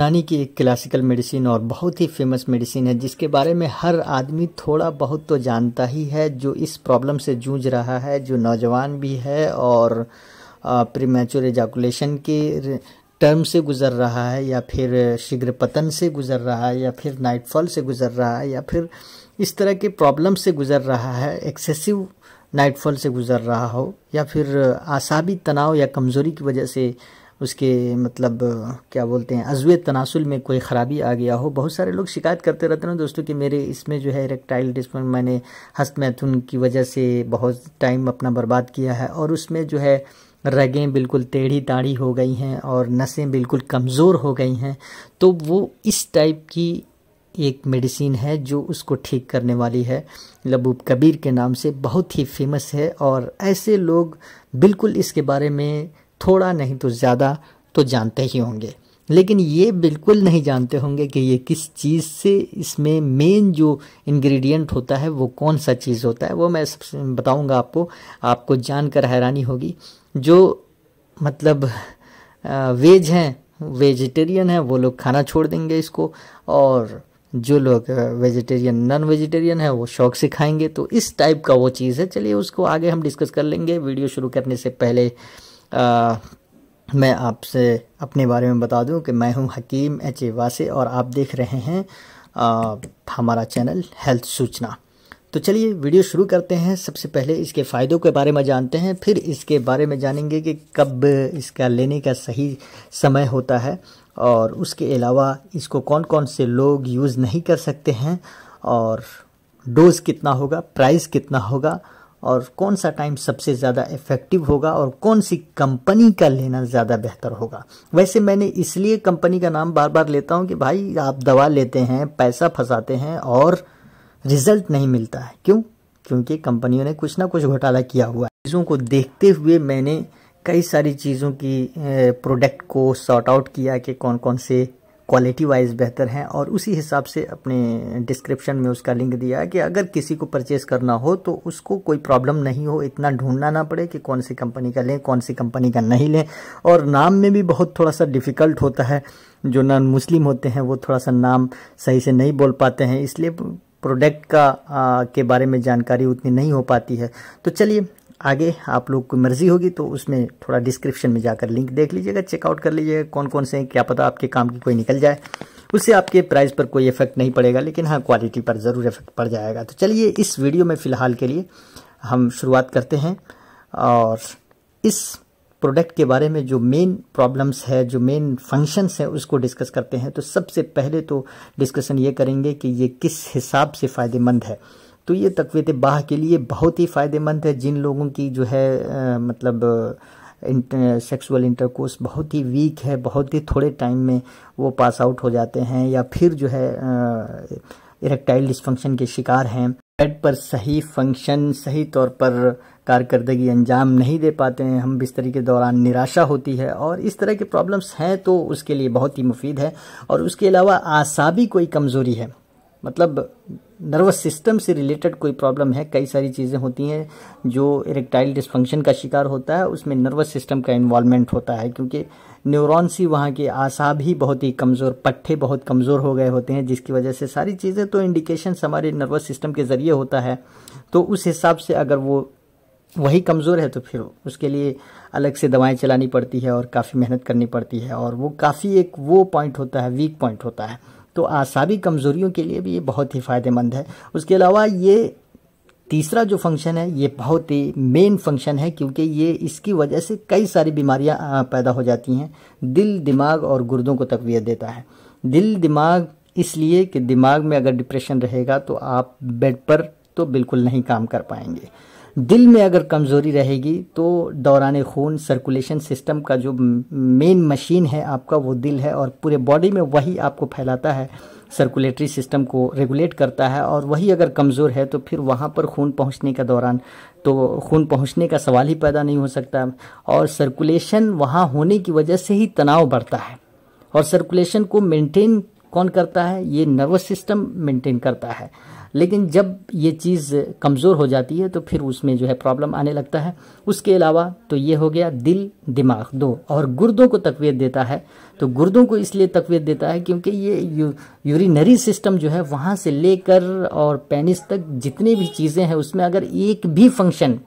यूनानी की एक क्लासिकल मेडिसिन और बहुत ही फेमस मेडिसिन है जिसके बारे में हर आदमी थोड़ा बहुत तो जानता ही है जो इस प्रॉब्लम से जूझ रहा है जो नौजवान भी है और प्रीमेचोर एजाकुलेशन के टर्म से गुजर रहा है या फिर शीघ्र पतन से गुजर रहा है या फिर नाइटफॉल से गुजर रहा है या फिर इस तरह के प्रॉब्लम से गुजर रहा है एक्सेसिव नाइटफॉल से गुजर रहा हो या फिर आसाबी तनाव या कमज़ोरी की वजह से उसके मतलब क्या बोलते हैं अजवे तनासुल में कोई ख़राबी आ गया हो बहुत सारे लोग शिकायत करते रहते हैं दोस्तों कि मेरे इसमें जो है इरेक्टाइल डिस्प मैंने हस्त मैथुन की वजह से बहुत टाइम अपना बर्बाद किया है और उसमें जो है रगें बिल्कुल टेढ़ी ताढ़ी हो गई हैं और नसें बिल्कुल कमज़ोर हो गई हैं तो वो इस टाइप की एक मेडिसिन है जो उसको ठीक करने वाली है लबूब कबीर के नाम से बहुत ही फेमस है और ऐसे लोग बिल्कुल इसके बारे में थोड़ा नहीं तो ज़्यादा तो जानते ही होंगे लेकिन ये बिल्कुल नहीं जानते होंगे कि ये किस चीज़ से इसमें मेन जो इंग्रेडिएंट होता है वो कौन सा चीज़ होता है वो मैं बताऊंगा आपको आपको जानकर हैरानी होगी जो मतलब वेज हैं वेजिटेरियन हैं वो लोग खाना छोड़ देंगे इसको और जो लोग वेजिटेरियन नॉन वेजिटेरियन है वो शौक से खाएंगे तो इस टाइप का वो चीज़ है चलिए उसको आगे हम डिस्कस कर लेंगे वीडियो शुरू करने से पहले आ, मैं आपसे अपने बारे में बता दूं कि मैं हूं हकीम एच ए वासे और आप देख रहे हैं आ, हमारा चैनल हेल्थ सूचना तो चलिए वीडियो शुरू करते हैं सबसे पहले इसके फ़ायदों के बारे में जानते हैं फिर इसके बारे में जानेंगे कि कब इसका लेने का सही समय होता है और उसके अलावा इसको कौन कौन से लोग यूज़ नहीं कर सकते हैं और डोज़ कितना होगा प्राइस कितना होगा और कौन सा टाइम सबसे ज़्यादा इफ़ेक्टिव होगा और कौन सी कंपनी का लेना ज़्यादा बेहतर होगा वैसे मैंने इसलिए कंपनी का नाम बार बार लेता हूँ कि भाई आप दवा लेते हैं पैसा फंसाते हैं और रिजल्ट नहीं मिलता है क्यों क्योंकि कंपनियों ने कुछ ना कुछ घोटाला किया हुआ है चीज़ों को देखते हुए मैंने कई सारी चीज़ों की प्रोडक्ट को सॉर्ट आउट किया कि कौन कौन से क्वालिटी वाइज बेहतर हैं और उसी हिसाब से अपने डिस्क्रिप्शन में उसका लिंक दिया है कि अगर किसी को परचेस करना हो तो उसको कोई प्रॉब्लम नहीं हो इतना ढूंढना ना पड़े कि कौन सी कंपनी का लें कौन सी कंपनी का नहीं लें और नाम में भी बहुत थोड़ा सा डिफ़िकल्ट होता है जो नॉन मुस्लिम होते हैं वो थोड़ा सा नाम सही से नहीं बोल पाते हैं इसलिए प्रोडक्ट का आ, के बारे में जानकारी उतनी नहीं हो पाती है तो चलिए आगे आप लोग की मर्जी होगी तो उसमें थोड़ा डिस्क्रिप्शन में जाकर लिंक देख लीजिएगा चेकआउट कर लीजिएगा कौन कौन से क्या पता आपके काम की कोई निकल जाए उससे आपके प्राइस पर कोई इफेक्ट नहीं पड़ेगा लेकिन हाँ क्वालिटी पर ज़रूर इफेक्ट पड़ जाएगा तो चलिए इस वीडियो में फ़िलहाल के लिए हम शुरुआत करते हैं और इस प्रोडक्ट के बारे में जो मेन प्रॉब्लम्स है जो मेन फंक्शंस हैं उसको डिस्कस करते हैं तो सबसे पहले तो डिस्कशन ये करेंगे कि ये किस हिसाब से फ़ायदेमंद है तो ये तकवीत बाह के लिए बहुत ही फ़ायदेमंद है जिन लोगों की जो है आ, मतलब सेक्सुअल इंटरकोर्स बहुत ही वीक है बहुत ही थोड़े टाइम में वो पास आउट हो जाते हैं या फिर जो है इरेक्टाइल डिस्फंक्शन के शिकार हैं बेड पर सही फंक्शन सही तौर पर कारकर्दगी अंजाम नहीं दे पाते हैं हम बिस्तरी के दौरान निराशा होती है और इस तरह के प्रॉब्लम्स हैं तो उसके लिए बहुत ही मुफीद है और उसके अलावा आसाबी कोई कमज़ोरी है मतलब नर्वस सिस्टम से रिलेटेड कोई प्रॉब्लम है कई सारी चीज़ें होती हैं जो इरेक्टाइल डिस्फंक्शन का शिकार होता है उसमें नर्वस सिस्टम का इन्वॉल्वमेंट होता है क्योंकि न्यूरॉन्स ही वहाँ के आसाब ही बहुत ही कमज़ोर पट्टे बहुत कमज़ोर हो गए होते हैं जिसकी वजह से सारी चीज़ें तो इंडिकेशन हमारे नर्वस सिस्टम के ज़रिए होता है तो उस हिसाब से अगर वो वही कमज़ोर है तो फिर उसके लिए अलग से दवाएं चलानी पड़ती है और काफ़ी मेहनत करनी पड़ती है और वो काफ़ी एक वो पॉइंट होता है वीक पॉइंट होता है तो आसाबी कमज़ोरियों के लिए भी ये बहुत ही फ़ायदेमंद है उसके अलावा ये तीसरा जो फंक्शन है ये बहुत ही मेन फंक्शन है क्योंकि ये इसकी वजह से कई सारी बीमारियां पैदा हो जाती हैं दिल दिमाग और गुर्दों को तकवीत देता है दिल दिमाग इसलिए कि दिमाग में अगर डिप्रेशन रहेगा तो आप बेड पर तो बिल्कुल नहीं काम कर पाएंगे दिल में अगर कमज़ोरी रहेगी तो दौरान खून सर्कुलेशन सिस्टम का जो मेन मशीन है आपका वो दिल है और पूरे बॉडी में वही आपको फैलाता है सर्कुलेटरी सिस्टम को रेगुलेट करता है और वही अगर कमज़ोर है तो फिर वहाँ पर खून पहुँचने का दौरान तो खून पहुँचने का सवाल ही पैदा नहीं हो सकता और सर्कुलेशन वहाँ होने की वजह से ही तनाव बढ़ता है और सर्कुलेशन को मेंटेन कौन करता है ये नर्वस सिस्टम मेंटेन करता है लेकिन जब ये चीज़ कमज़ोर हो जाती है तो फिर उसमें जो है प्रॉब्लम आने लगता है उसके अलावा तो ये हो गया दिल दिमाग दो और गुर्दों को तकवीत देता है तो गुर्दों को इसलिए तकवीत देता है क्योंकि ये यू, यूरिनरी सिस्टम जो है वहाँ से लेकर और पेनिस तक जितनी भी चीज़ें हैं उसमें अगर एक भी फंक्शन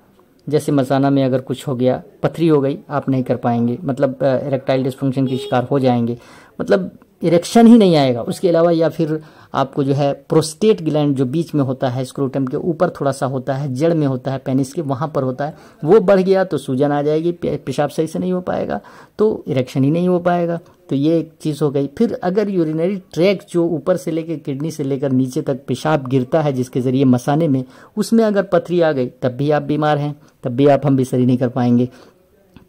जैसे मसाना में अगर कुछ हो गया पथरी हो गई आप नहीं कर पाएंगे मतलब इरेक्टाइल डिस्फंक्शन के शिकार हो जाएंगे मतलब इरेक्शन ही नहीं आएगा उसके अलावा या फिर आपको जो है प्रोस्टेट ग्लैंड जो बीच में होता है स्क्रोटम के ऊपर थोड़ा सा होता है जड़ में होता है पेनिस के वहाँ पर होता है वो बढ़ गया तो सूजन आ जाएगी पेशाब सही से नहीं हो पाएगा तो इरेक्शन ही नहीं हो पाएगा तो ये एक चीज़ हो गई फिर अगर यूरिनरी ट्रैक जो ऊपर से लेकर किडनी से लेकर नीचे तक पेशाब गिरता है जिसके ज़रिए मसाने में उसमें अगर पथरी आ गई तब भी आप बीमार हैं तब भी आप हम बिसरी नहीं कर पाएंगे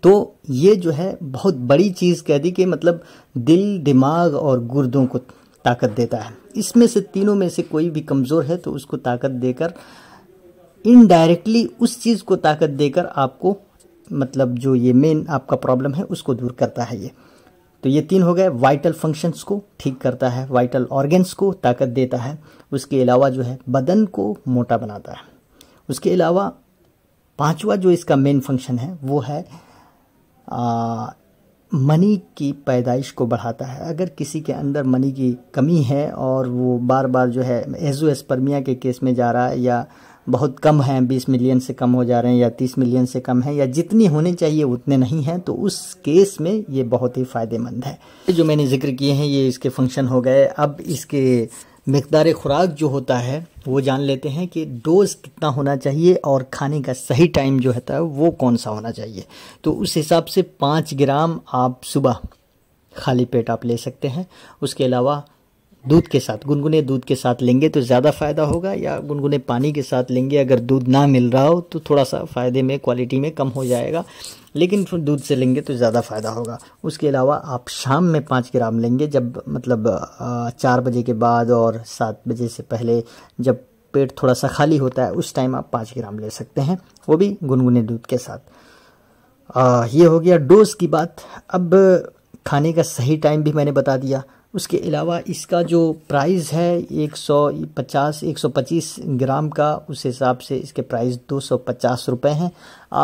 तो ये जो है बहुत बड़ी चीज़ कह दी कि मतलब दिल दिमाग और गुर्दों को ताकत देता है इसमें से तीनों में से कोई भी कमज़ोर है तो उसको ताकत देकर इनडायरेक्टली उस चीज़ को ताकत देकर आपको मतलब जो ये मेन आपका प्रॉब्लम है उसको दूर करता है ये तो ये तीन हो गए वाइटल फंक्शंस को ठीक करता है वाइटल ऑर्गन्स को ताकत देता है उसके अलावा जो है बदन को मोटा बनाता है उसके अलावा पांचवा जो इसका मेन फंक्शन है वो है मनी की पैदाइश को बढ़ाता है अगर किसी के अंदर मनी की कमी है और वो बार बार जो है एजो एस्पर्मिया के केस में जा रहा है या बहुत कम हैं बीस मिलियन से कम हो जा रहे हैं या तीस मिलियन से कम है या जितनी होने चाहिए उतने नहीं हैं तो उस केस में ये बहुत ही फ़ायदेमंद है जो मैंने जिक्र किए हैं ये इसके फंक्शन हो गए अब इसके मकदार खुराक जो होता है वो जान लेते हैं कि डोज़ कितना होना चाहिए और खाने का सही टाइम जो होता है वो कौन सा होना चाहिए तो उस हिसाब से पाँच ग्राम आप सुबह खाली पेट आप ले सकते हैं उसके अलावा दूध के साथ गुनगुने दूध के साथ लेंगे तो ज़्यादा फ़ायदा होगा या गुनगुने पानी के साथ लेंगे अगर दूध ना मिल रहा हो तो थोड़ा सा फ़ायदे में क्वालिटी में कम हो जाएगा लेकिन फिर दूध से लेंगे तो ज़्यादा फ़ायदा होगा उसके अलावा आप शाम में पाँच ग्राम लेंगे जब मतलब चार बजे के बाद और सात बजे से पहले जब पेट थोड़ा सा खाली होता है उस टाइम आप पाँच ग्राम ले सकते हैं वो भी गुनगुने दूध के साथ आ, ये हो गया डोज की बात अब खाने का सही टाइम भी मैंने बता दिया उसके अलावा इसका जो प्राइस है एक सौ पचास एक सौ पच्चीस ग्राम का उस हिसाब से इसके प्राइस दो सौ पचास रुपये हैं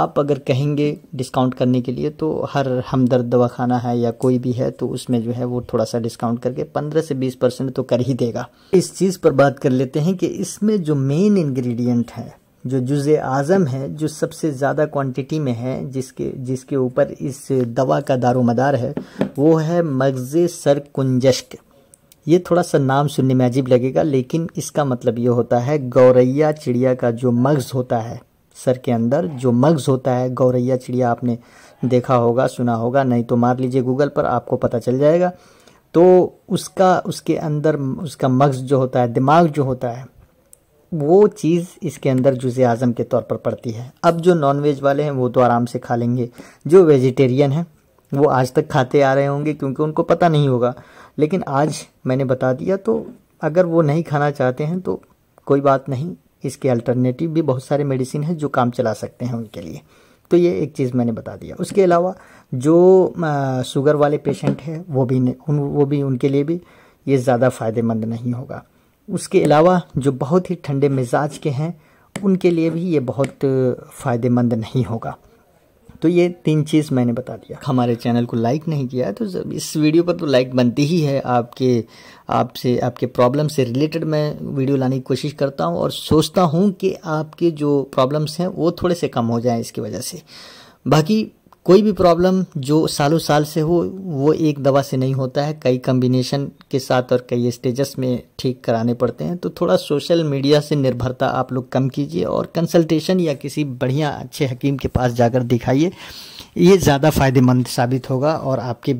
आप अगर कहेंगे डिस्काउंट करने के लिए तो हर हमदर्द दवाखाना है या कोई भी है तो उसमें जो है वो थोड़ा सा डिस्काउंट करके पंद्रह से बीस परसेंट तो कर ही देगा इस चीज़ पर बात कर लेते हैं कि इसमें जो मेन इन्ग्रीडियंट है जो जुज़ आज़म है जो सबसे ज़्यादा क्वांटिटी में है जिसके जिसके ऊपर इस दवा का दारोमदार है वो है मगज़ सर कुंजश्क ये थोड़ा सा नाम सुनने में अजीब लगेगा लेकिन इसका मतलब ये होता है गौरैया चिड़िया का जो मगज़ होता है सर के अंदर जो मगज़ होता है गौरैया चिड़िया आपने देखा होगा सुना होगा नहीं तो मार लीजिए गूगल पर आपको पता चल जाएगा तो उसका उसके अंदर उसका मगज़ जो होता है दिमाग जो होता है वो चीज़ इसके अंदर जुज़ आज़म के तौर पर पड़ती है अब जो नॉन वेज वाले हैं वो तो आराम से खा लेंगे जो वेजिटेरियन हैं वो आज तक खाते आ रहे होंगे क्योंकि उनको पता नहीं होगा लेकिन आज मैंने बता दिया तो अगर वो नहीं खाना चाहते हैं तो कोई बात नहीं इसके अल्टरनेटिव भी बहुत सारे मेडिसिन हैं जो काम चला सकते हैं उनके लिए तो ये एक चीज़ मैंने बता दिया उसके अलावा जो शुगर वाले पेशेंट हैं वो भी उन वो भी उनके लिए भी ये ज़्यादा फ़ायदेमंद नहीं होगा उसके अलावा जो बहुत ही ठंडे मिजाज के हैं उनके लिए भी ये बहुत फ़ायदेमंद नहीं होगा तो ये तीन चीज़ मैंने बता दिया हमारे चैनल को लाइक नहीं किया तो इस वीडियो पर तो लाइक बनती ही है आपके आपसे आपके प्रॉब्लम से रिलेटेड मैं वीडियो लाने की कोशिश करता हूँ और सोचता हूँ कि आपके जो प्रॉब्लम्स हैं वो थोड़े से कम हो जाएँ इसकी वजह से बाकी कोई भी प्रॉब्लम जो सालों साल से हो वो एक दवा से नहीं होता है कई कम्बिनेशन के साथ और कई स्टेजस में ठीक कराने पड़ते हैं तो थोड़ा सोशल मीडिया से निर्भरता आप लोग कम कीजिए और कंसल्टेशन या किसी बढ़िया अच्छे हकीम के पास जाकर दिखाइए ये ज़्यादा फ़ायदेमंद साबित होगा और आपके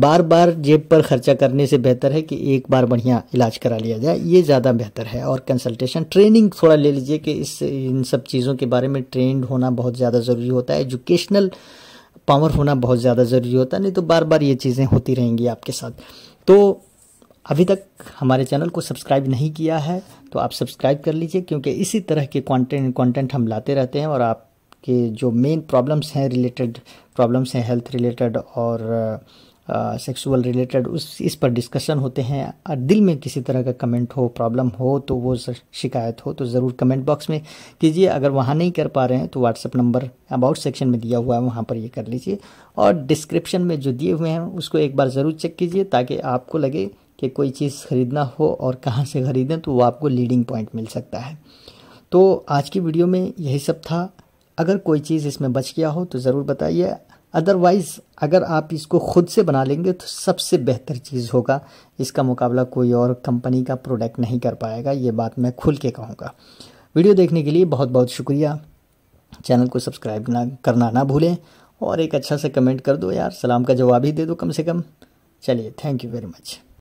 बार बार जेब पर खर्चा करने से बेहतर है कि एक बार बढ़िया इलाज करा लिया जाए ये ज़्यादा बेहतर है और कंसल्टेशन ट्रेनिंग थोड़ा ले लीजिए कि इस इन सब चीज़ों के बारे में ट्रेंड होना बहुत ज़्यादा ज़रूरी होता है एजुकेशनल पावर होना बहुत ज़्यादा ज़रूरी होता है नहीं तो बार बार ये चीज़ें होती रहेंगी आपके साथ तो अभी तक हमारे चैनल को सब्सक्राइब नहीं किया है तो आप सब्सक्राइब कर लीजिए क्योंकि इसी तरह के कंटेंट कंटेंट हम लाते रहते हैं और आप कि जो मेन प्रॉब्लम्स हैं रिलेटेड प्रॉब्लम्स हैं हेल्थ रिलेटेड और सेक्सुअल uh, रिलेटेड उस इस पर डिस्कशन होते हैं और दिल में किसी तरह का कमेंट हो प्रॉब्लम हो तो वो शिकायत हो तो ज़रूर कमेंट बॉक्स में कीजिए अगर वहाँ नहीं कर पा रहे हैं तो व्हाट्सअप नंबर अबाउट सेक्शन में दिया हुआ है वहाँ पर ये कर लीजिए और डिस्क्रिप्शन में जो दिए हुए हैं उसको एक बार ज़रूर चेक कीजिए ताकि आपको लगे कि कोई चीज़ ख़रीदना हो और कहाँ से ख़रीदें तो वो आपको लीडिंग पॉइंट मिल सकता है तो आज की वीडियो में यही सब था अगर कोई चीज़ इसमें बच गया हो तो ज़रूर बताइए अदरवाइज़ अगर आप इसको ख़ुद से बना लेंगे तो सबसे बेहतर चीज़ होगा इसका मुकाबला कोई और कंपनी का प्रोडक्ट नहीं कर पाएगा ये बात मैं खुल के कहूँगा वीडियो देखने के लिए बहुत बहुत शुक्रिया चैनल को सब्सक्राइब ना करना ना भूलें और एक अच्छा सा कमेंट कर दो यार सलाम का जवाब ही दे दो कम से कम चलिए थैंक यू वेरी मच